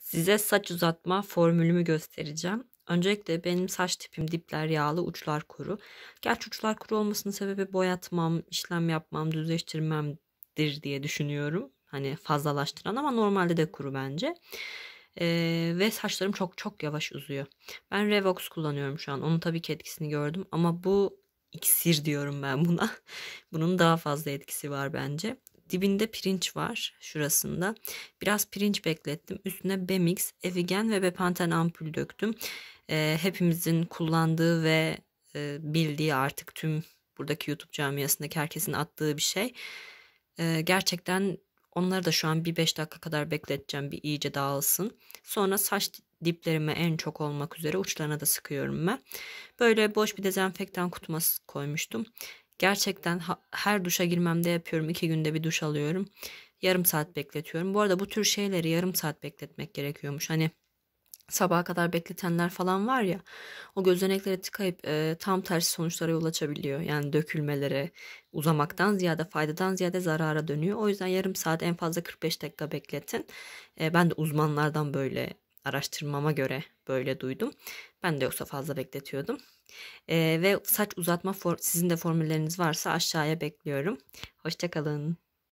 Size saç uzatma formülümü göstereceğim. Öncelikle benim saç tipim dipler yağlı, uçlar kuru. Gerçi uçlar kuru olmasının sebebi boyatmam, işlem yapmam, düzleştirmemdir diye düşünüyorum. Hani fazlalaştıran ama normalde de kuru bence. Ee, ve saçlarım çok çok yavaş uzuyor. Ben Revox kullanıyorum şu an. Onun tabii ki etkisini gördüm ama bu iksir diyorum ben buna. Bunun daha fazla etkisi var bence. Dibinde pirinç var şurasında. Biraz pirinç beklettim. Üstüne Bemix, Evigen ve Bepanten ampul döktüm. E, hepimizin kullandığı ve e, bildiği artık tüm buradaki YouTube camiasındaki herkesin attığı bir şey. E, gerçekten onları da şu an bir 5 dakika kadar bekleteceğim bir iyice dağılsın. Sonra saç diplerime en çok olmak üzere uçlarına da sıkıyorum ben. Böyle boş bir dezenfektan kutuma koymuştum. Gerçekten her duşa girmemde yapıyorum. İki günde bir duş alıyorum. Yarım saat bekletiyorum. Bu arada bu tür şeyleri yarım saat bekletmek gerekiyormuş. Hani sabaha kadar bekletenler falan var ya o gözeneklere tıkayıp e, tam tersi sonuçlara yol açabiliyor. Yani dökülmelere uzamaktan ziyade faydadan ziyade zarara dönüyor. O yüzden yarım saat en fazla 45 dakika bekletin. E, ben de uzmanlardan böyle araştırmama göre böyle duydum. Ben de yoksa fazla bekletiyordum. E, ve saç uzatma for- sizin de formülleriniz varsa aşağıya bekliyorum. Hoşçakalın.